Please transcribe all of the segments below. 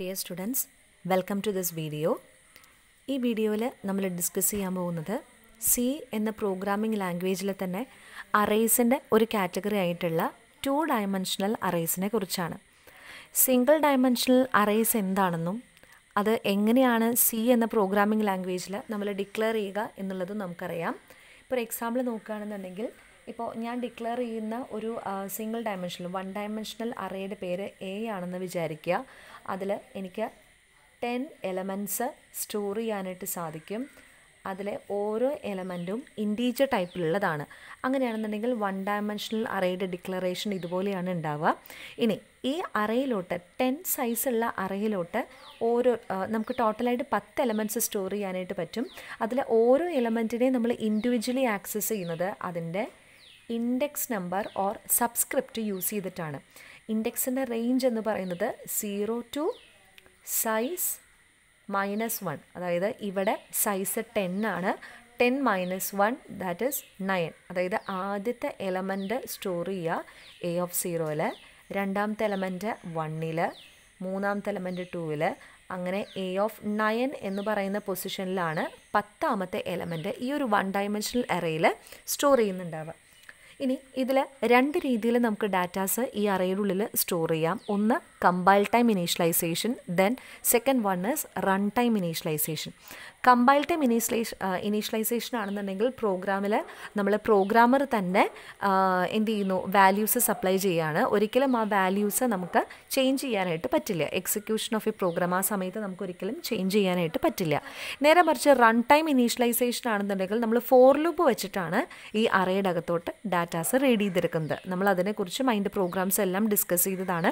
dear students welcome to this video ഈ വീഡിയോയിൽ നമ്മൾ ഡിസ്കസ് ചെയ്യാൻ പോകുന്നത് സി എന്ന പ്രോഗ്രാമിംഗ് ലാംഗ്വേജിൽ തന്നെ അറേസിൻ്റെ ഒരു കാറ്റഗറി ആയിട്ടുള്ള ടു ഡയമെൻഷണൽ അറേസിനെ കുറിച്ചാണ് സിംഗിൾ ഡയമെൻഷണൽ അറേസ് എന്താണെന്നും അത് എങ്ങനെയാണ് സി എന്ന പ്രോഗ്രാമിംഗ് ലാംഗ്വേജിൽ നമ്മൾ ഡിക്ലെയർ ചെയ്യുക എന്നുള്ളത് നമുക്കറിയാം ഇപ്പോൾ എക്സാമ്പിൾ നോക്കുകയാണെന്നുണ്ടെങ്കിൽ ഇപ്പോൾ ഞാൻ ഡിക്ലെയർ ചെയ്യുന്ന ഒരു സിംഗിൾ ഡയമെൻഷണൽ വൺ ഡയമെൻഷണൽ അറേയുടെ പേര് എ ആണെന്ന് വിചാരിക്കുക അതിൽ എനിക്ക് ടെൻ എലമെൻറ്റ്സ് സ്റ്റോർ ചെയ്യാനായിട്ട് സാധിക്കും അതിലെ ഓരോ എലമെൻറ്റും ഇൻറ്റീജർ ടൈപ്പിലുള്ളതാണ് അങ്ങനെയാണെന്നുണ്ടെങ്കിൽ വൺ ഡയമെൻഷണൽ അറേയുടെ ഡിക്ലറേഷൻ ഇതുപോലെയാണ് ഉണ്ടാവുക ഇനി ഈ അറയിലോട്ട് ടെൻ സൈസുള്ള അറയിലോട്ട് ഓരോ നമുക്ക് ടോട്ടലായിട്ട് പത്ത് എലമെൻറ്റ്സ് സ്റ്റോർ ചെയ്യാനായിട്ട് പറ്റും അതിലെ ഓരോ എലമെൻറ്റിനെയും നമ്മൾ ഇൻഡിവിജ്വലി ആക്സസ് ചെയ്യുന്നത് അതിൻ്റെ index number or subscript use ചെയ്തിട്ടാണ് ഇൻഡെക്സിൻ്റെ റേഞ്ച് എന്ന് പറയുന്നത് zero to size minus one അതായത് ഇവിടെ സൈസ് ടെൻ ആണ് ten minus one that is nine അതായത് ആദ്യത്തെ എലമെൻറ്റ് സ്റ്റോർ ചെയ്യുക എ ഓഫ് സീറോയിൽ രണ്ടാമത്തെ എലമെൻറ്റ് വണ്ണിൽ മൂന്നാമത്തെ എലമെൻറ്റ് ടൂവിൽ അങ്ങനെ എ ഓഫ് നയൻ എന്ന് പറയുന്ന പൊസിഷനിലാണ് പത്താമത്തെ എലമെൻറ്റ് ഈ ഒരു വൺ ഡയമെൻഷനൽ എറയിൽ സ്റ്റോർ ചെയ്യുന്നുണ്ടാവുക ഇനി ഇതിൽ രണ്ട് രീതിയിൽ നമുക്ക് ഡാറ്റാസ് ഈ അറേയുടെ സ്റ്റോർ ചെയ്യാം ഒന്ന് compile time initialization then second one is run time initialization compile time initialize initialization ആണെന്നുണ്ടെങ്കിൽ പ്രോഗ്രാമിൽ നമ്മൾ പ്രോഗ്രാമർ തന്നെ എന്ത് ചെയ്യുന്നു വാല്യൂസ് സപ്ലൈ ചെയ്യുകയാണ് ഒരിക്കലും ആ വാല്യൂസ് നമുക്ക് ചേഞ്ച് ചെയ്യാനായിട്ട് പറ്റില്ല എക്സിക്യൂഷൻ ഓഫ് എ പ്രോഗ്രാം ആ സമയത്ത് നമുക്ക് ഒരിക്കലും ചേഞ്ച് ചെയ്യാനായിട്ട് പറ്റില്ല നേരെ മറിച്ച് റൺ ടൈം ഇനീഷ്യലൈസേഷൻ ആണെന്നുണ്ടെങ്കിൽ നമ്മൾ ഫോർ ലൂപ്പ് വെച്ചിട്ടാണ് ഈ അറയുടെ അകത്തോട്ട് ഡാറ്റാസ് റീഡ് ചെയ്തെടുക്കുന്നത് നമ്മൾ അതിനെക്കുറിച്ച് അതിൻ്റെ പ്രോഗ്രാംസ് എല്ലാം ഡിസ്കസ് ചെയ്തതാണ്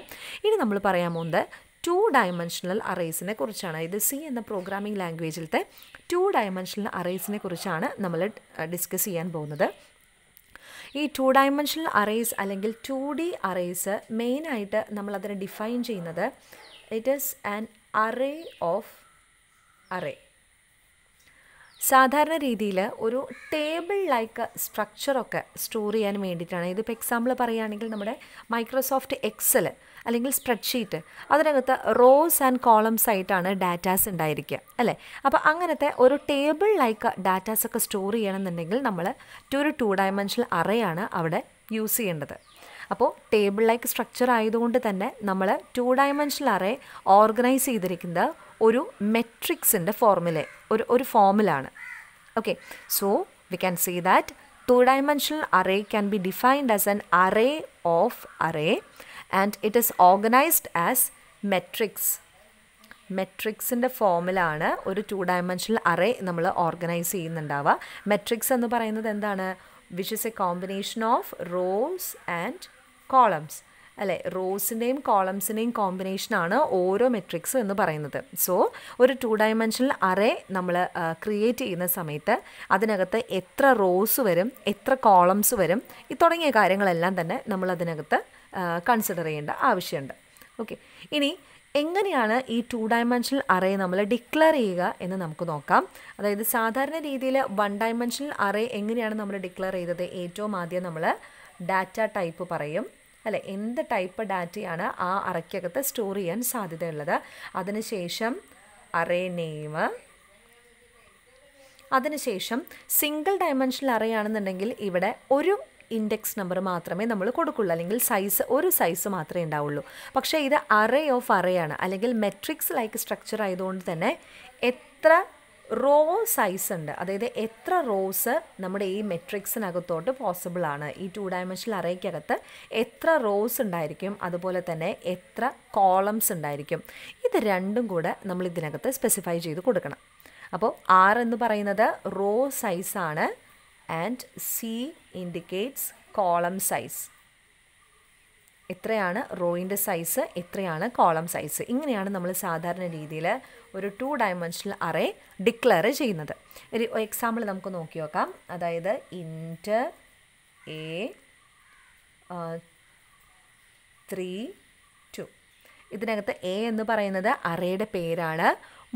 ഇനി നമ്മൾ പറയാൻ പോകുന്നത് ടു ഡയമെൻഷണൽ അറേസിനെ കുറിച്ചാണ് ഇത് സി എന്ന പ്രോഗ്രാമിംഗ് ലാംഗ്വേജിലത്തെ ടു ഡയമെൻഷണൽ അറേസിനെ കുറിച്ചാണ് നമ്മൾ ഡിസ്കസ് ചെയ്യാൻ പോകുന്നത് ഈ ടു ഡയമെൻഷണൽ അറേസ് അല്ലെങ്കിൽ ടു ഡി അറേസ് മെയിനായിട്ട് നമ്മളതിനെ ഡിഫൈൻ ചെയ്യുന്നത് it is an array of array സാധാരണ രീതിയിൽ ഒരു ടേബിൾ ലൈക്ക് സ്ട്രക്ചറൊക്കെ സ്റ്റോർ ചെയ്യാൻ വേണ്ടിയിട്ടാണ് ഇതിപ്പോൾ എക്സാമ്പിൾ പറയുകയാണെങ്കിൽ നമ്മുടെ മൈക്രോസോഫ്റ്റ് എക്സൽ അല്ലെങ്കിൽ സ്പ്രെഡ്ഷീറ്റ് അതിനകത്ത് റോസ് ആൻഡ് കോളംസ് ആയിട്ടാണ് ഡാറ്റാസ് ഉണ്ടായിരിക്കുക അല്ലേ അപ്പോൾ അങ്ങനത്തെ ഒരു ടേബിൾ ലൈക്ക് ഡാറ്റാസ് ഒക്കെ സ്റ്റോർ ചെയ്യണമെന്നുണ്ടെങ്കിൽ നമ്മൾ ടു ഒരു ടു ഡയമെൻഷണൽ അറയാണ് അവിടെ യൂസ് ചെയ്യേണ്ടത് അപ്പോൾ ടേബിൾ ലൈക്ക് സ്ട്രക്ചർ ആയതുകൊണ്ട് തന്നെ നമ്മൾ ടു ഡയമെൻഷണൽ അറേ ഓർഗനൈസ് ചെയ്തിരിക്കുന്നത് ഒരു മെട്രിക്സിൻ്റെ ഫോർമുല ഒരു ഒരു ഫോമിലാണ് okay so we can see that two dimensional array can be defined as an array of array and it is organised as matrix മെട്രിക്സിൻ്റെ ഫോമിലാണ് ഒരു ടു ഡയമെൻഷണൽ അറേ നമ്മൾ organise ചെയ്യുന്നുണ്ടാവുക മെട്രിക്സ് എന്ന് പറയുന്നത് എന്താണ് which is a combination of rows and columns അല്ലേ റോസിൻ്റെയും കോളംസിൻ്റെയും കോമ്പിനേഷനാണ് ഓരോ മെട്രിക്സ് എന്ന് പറയുന്നത് സോ ഒരു ടു ഡയമെൻഷനൽ അറേ നമ്മൾ ക്രിയേറ്റ് ചെയ്യുന്ന സമയത്ത് അതിനകത്ത് എത്ര റോസ് വരും എത്ര കോളംസ് വരും ഈ തുടങ്ങിയ കാര്യങ്ങളെല്ലാം തന്നെ നമ്മൾ അതിനകത്ത് കൺസിഡർ ചെയ്യേണ്ട ആവശ്യമുണ്ട് ഓക്കെ ഇനി എങ്ങനെയാണ് ഈ ടു ഡയമെൻഷനൽ അറേ നമ്മൾ ഡിക്ലെയർ ചെയ്യുക എന്ന് നമുക്ക് നോക്കാം അതായത് സാധാരണ രീതിയിൽ വൺ ഡയമെൻഷനൽ അറേ എങ്ങനെയാണ് നമ്മൾ ഡിക്ലെയർ ചെയ്തത് ഏറ്റവും ആദ്യം നമ്മൾ ഡാറ്റ ടൈപ്പ് പറയും അല്ലെ എന്ത് ടൈപ്പ് ഡാറ്റയാണ് ആ അറയ്ക്കകത്ത് സ്റ്റോർ ചെയ്യാൻ സാധ്യതയുള്ളത് അതിനുശേഷം അറേ നെയിം അതിനുശേഷം സിംഗിൾ ഡയമെൻഷനിൽ ആണെന്നുണ്ടെങ്കിൽ ഇവിടെ ഒരു ഇൻഡെക്സ് നമ്പർ മാത്രമേ നമ്മൾ കൊടുക്കുള്ളൂ അല്ലെങ്കിൽ സൈസ് ഒരു സൈസ് മാത്രമേ ഉണ്ടാവുള്ളൂ പക്ഷേ ഇത് അറേ ഓഫ് അറേ ആണ് അല്ലെങ്കിൽ മെട്രിക്സ് ലൈക്ക് സ്ട്രക്ചർ ആയതുകൊണ്ട് തന്നെ എത്ര റോ സൈസ് ഉണ്ട് അതായത് എത്ര റോസ് നമ്മുടെ ഈ മെട്രിക്സിനകത്തോട്ട് പോസിബിൾ ആണ് ഈ ടു ഡയമെൻഷണൽ അറേക്കകത്ത് എത്ര റോസ് ഉണ്ടായിരിക്കും അതുപോലെ തന്നെ എത്ര കോളംസ് ഉണ്ടായിരിക്കും ഇത് രണ്ടും കൂടെ നമ്മൾ ഇതിനകത്ത് സ്പെസിഫൈ ചെയ്ത് കൊടുക്കണം അപ്പോൾ ആർ എന്ന് പറയുന്നത് റോ സൈസാണ് and C indicates column size എത്രയാണ് റോയിൻ്റെ സൈസ് എത്രയാണ് കോളം സൈസ് ഇങ്ങനെയാണ് നമ്മൾ സാധാരണ രീതിയിൽ ഒരു ടു ഡയമെൻഷനൽ അറേ ഡിക്ലെയർ ചെയ്യുന്നത് ഒരു എക്സാമ്പിൾ നമുക്ക് നോക്കി നോക്കാം അതായത് ഇൻറ്റ് എ ത്രീ ടു ഇതിനകത്ത് എ എന്ന് പറയുന്നത് അറേയുടെ പേരാണ്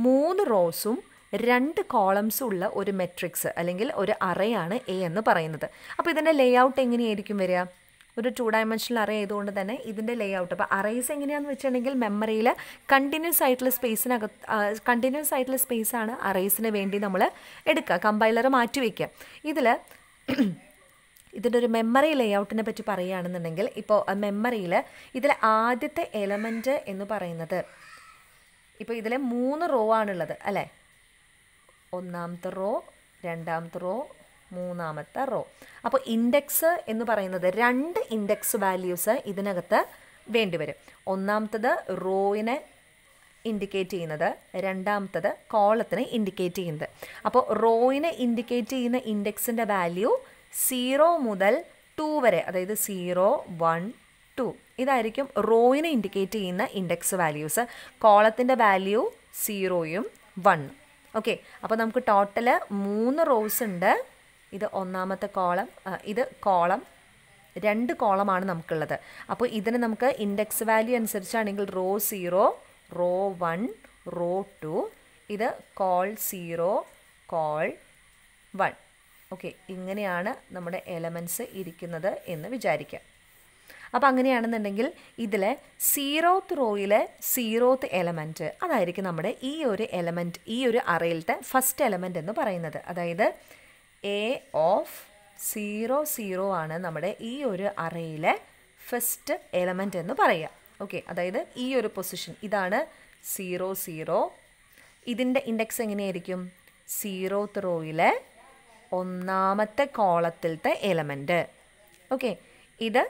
മൂന്ന് റോസും രണ്ട് കോളംസും ഉള്ള ഒരു മെട്രിക്സ് അല്ലെങ്കിൽ ഒരു അറയാണ് എ എന്ന് പറയുന്നത് അപ്പോൾ ഇതിൻ്റെ ലേ ഔട്ട് എങ്ങനെയായിരിക്കും വരിക ഒരു ടു ഡയമെൻഷണൽ അറേ ആയതുകൊണ്ട് തന്നെ ഇതിൻ്റെ ലേ ഔട്ട് അപ്പോൾ അറേസ് എങ്ങനെയാണെന്ന് വെച്ചിട്ടുണ്ടെങ്കിൽ മെമ്മറിയിൽ കണ്ടിന്യൂസ് ആയിട്ടുള്ള സ്പേസിനകത്ത് കണ്ടിന്യൂസ് ആയിട്ടുള്ള സ്പേസാണ് അറേസിന് വേണ്ടി നമ്മൾ എടുക്കുക കമ്പൈലർ മാറ്റി വയ്ക്കുക ഇതിൽ ഇതിൻ്റെ ഒരു മെമ്മറി ലേഔട്ടിനെ പറ്റി പറയുകയാണെന്നുണ്ടെങ്കിൽ ഇപ്പോൾ മെമ്മറിയിൽ ഇതിലെ ആദ്യത്തെ എലമെൻറ്റ് എന്ന് പറയുന്നത് ഇപ്പോൾ ഇതിലെ മൂന്ന് റോ ആണുള്ളത് അല്ലേ ഒന്നാമത്തെ റോ രണ്ടാമത്തെ റോ മൂന്നാമത്തെ റോ അപ്പോൾ ഇൻഡെക്സ് എന്ന് പറയുന്നത് രണ്ട് ഇൻഡെക്സ് വാല്യൂസ് ഇതിനകത്ത് വേണ്ടിവരും ഒന്നാമത്തത് റോയിനെ ഇൻഡിക്കേറ്റ് ചെയ്യുന്നത് രണ്ടാമത്തത് കോളത്തിനെ ഇൻഡിക്കേറ്റ് ചെയ്യുന്നത് അപ്പോൾ റോയിനെ ഇൻഡിക്കേറ്റ് ചെയ്യുന്ന ഇൻഡെക്സിൻ്റെ വാല്യൂ സീറോ മുതൽ ടു വരെ അതായത് സീറോ വൺ ടു ഇതായിരിക്കും റോയിനെ ഇൻഡിക്കേറ്റ് ചെയ്യുന്ന ഇൻഡെക്സ് വാല്യൂസ് കോളത്തിൻ്റെ വാല്യൂ സീറോയും വൺ ഓക്കെ അപ്പോൾ നമുക്ക് ടോട്ടൽ മൂന്ന് റോസ് ഉണ്ട് ഇത് ഒന്നാമത്തെ കോളം ഇത് കോളം രണ്ട് കോളമാണ് നമുക്കുള്ളത് അപ്പോൾ ഇതിന് നമുക്ക് ഇൻഡെക്സ് വാല്യൂ അനുസരിച്ചാണെങ്കിൽ row zero row one row two ഇത് col zero col one okay ഇങ്ങനെയാണ് നമ്മുടെ എലമെൻറ്റ്സ് ഇരിക്കുന്നത് എന്ന് വിചാരിക്കാം അപ്പോൾ അങ്ങനെയാണെന്നുണ്ടെങ്കിൽ ഇതിലെ സീറോത്ത് റോയിലെ സീറോത്ത് എലമെൻറ്റ് അതായിരിക്കും നമ്മുടെ ഈ ഒരു എലമെൻറ്റ് ഈ ഒരു അറയിലത്തെ ഫസ്റ്റ് എലമെൻറ്റ് എന്ന് പറയുന്നത് അതായത് എ ഓഫ് സീറോ സീറോ ആണ് നമ്മുടെ ഈ ഒരു അറയിലെ ഫസ്റ്റ് എലമെൻ്റ് എന്ന് പറയുക ഓക്കെ അതായത് ഈ ഒരു പൊസിഷൻ ഇതാണ് സീറോ സീറോ ഇതിൻ്റെ ഇൻഡെക്സ് എങ്ങനെയായിരിക്കും സീറോ ത്രോയിലെ ഒന്നാമത്തെ കോളത്തിലത്തെ എലമെൻറ്റ് ഓക്കെ ഇത്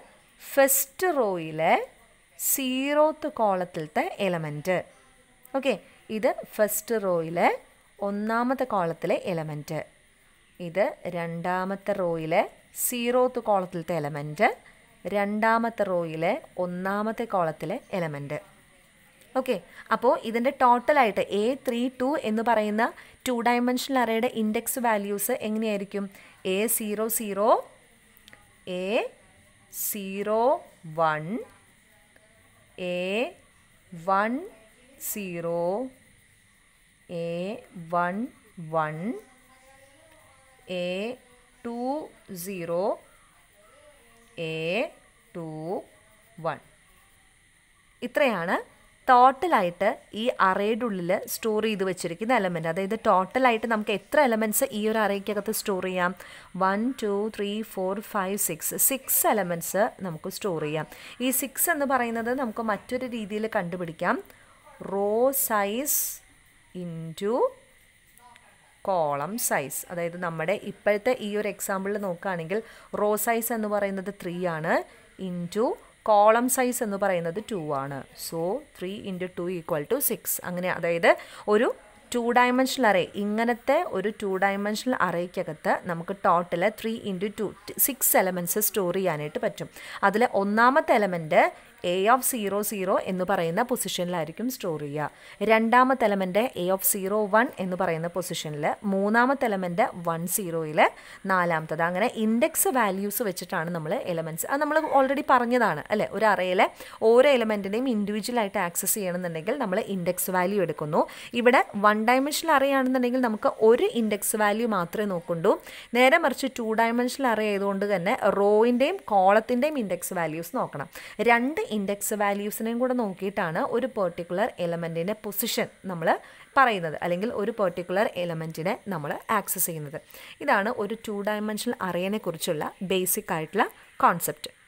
ഫസ്റ്റ് റോയിലെ സീറോത്ത് കോളത്തിലത്തെ എലമെൻറ്റ് ഓക്കെ ഇത് ഫസ്റ്റ് റോയിലെ ഒന്നാമത്തെ കോളത്തിലെ എലമെൻറ്റ് ഇത് രണ്ടാമത്തെ റോയിലെ സീറോത്ത് കോളത്തിലത്തെ എലമെൻറ്റ് രണ്ടാമത്തെ റോയിലെ ഒന്നാമത്തെ കോളത്തിലെ എലമെൻറ്റ് ഓക്കെ അപ്പോൾ ഇതിൻ്റെ ടോട്ടലായിട്ട് എ ത്രീ ടു എന്ന് പറയുന്ന ടു ഡയമെൻഷനൽ അറയുടെ ഇൻഡെക്സ് വാല്യൂസ് എങ്ങനെയായിരിക്കും A zero zero A zero one A one zero A one one A two zero A two one ഇത്രയാണ് ടോട്ടലായിട്ട് ഈ അറയുടെ ഉള്ളിൽ സ്റ്റോർ ചെയ്ത് വെച്ചിരിക്കുന്ന എലമെൻ്റ് അതായത് ടോട്ടലായിട്ട് നമുക്ക് എത്ര എലമെൻറ്റ്സ് ഈ ഒരു അറയ്ക്കകത്ത് സ്റ്റോർ ചെയ്യാം one two three four five six six elements നമുക്ക് സ്റ്റോർ ചെയ്യാം ഈ സിക്സ് എന്ന് പറയുന്നത് നമുക്ക് മറ്റൊരു രീതിയിൽ കണ്ടുപിടിക്കാം row size into column size അതായത് നമ്മുടെ ഇപ്പോഴത്തെ ഈ ഒരു എക്സാമ്പിളിൽ നോക്കുകയാണെങ്കിൽ റോ സൈസ് എന്ന് പറയുന്നത് ത്രീ ആണ് ഇൻറ്റു കോളം സൈസ് എന്ന് പറയുന്നത് ടു ആണ് so three into two equal to six അങ്ങനെ അതായത് ഒരു ടു ഡയമെൻഷണൽ അറേ ഇങ്ങനത്തെ ഒരു ടു ഡയമെൻഷണൽ അറേക്കകത്ത് നമുക്ക് total three into two six elements store ചെയ്യാനായിട്ട് പറ്റും അതിൽ ഒന്നാമത്തെ element A of zero zero എന്ന് പറയുന്ന പൊസിഷനിലായിരിക്കും സ്റ്റോർ ചെയ്യുക രണ്ടാമത്തെ element A of zero one എന്ന് പറയുന്ന പൊസിഷനിൽ മൂന്നാമത്തെ എലമെൻ്റ് വൺ സീറോയിൽ നാലാമത്തത് അങ്ങനെ ഇൻഡെക്സ് വാല്യൂസ് വെച്ചിട്ടാണ് നമ്മൾ എലമെൻറ്റ്സ് അത് നമ്മൾ ഓൾറെഡി പറഞ്ഞതാണ് അല്ലേ ഒരു അറയിലെ ഓരോ എലമെൻറ്റിനെയും ഇൻഡിവിജ്വലായിട്ട് ആക്സസ് ചെയ്യണമെന്നുണ്ടെങ്കിൽ നമ്മൾ ഇൻഡെക്സ് വാല്യൂ എടുക്കുന്നു ഇവിടെ വൺ ഡയമെൻഷണൽ അറിയാണെന്നുണ്ടെങ്കിൽ നമുക്ക് ഒരു ഇൻഡെക്സ് വാല്യൂ മാത്രമേ നോക്കുള്ളൂ നേരെ മറിച്ച് ടു ഡയമെൻഷണൽ അറിയായതുകൊണ്ട് തന്നെ റോയിൻ്റെയും കോളത്തിൻ്റെയും ഇൻഡെക്സ് വാല്യൂസ് നോക്കണം രണ്ട് ഇൻഡെക്സ് വാല്യൂസിനെയും കൂടെ നോക്കിയിട്ടാണ് ഒരു പെർട്ടിക്കുലർ എലമെൻറ്റിൻ്റെ പൊസിഷൻ നമ്മൾ പറയുന്നത് അല്ലെങ്കിൽ ഒരു പെർട്ടിക്കുലർ എലമെൻറ്റിനെ നമ്മൾ ആക്സസ് ചെയ്യുന്നത് ഇതാണ് ഒരു ടു ഡയമെൻഷണൽ അറേനെക്കുറിച്ചുള്ള ബേസിക് ആയിട്ടുള്ള കോൺസെപ്റ്റ്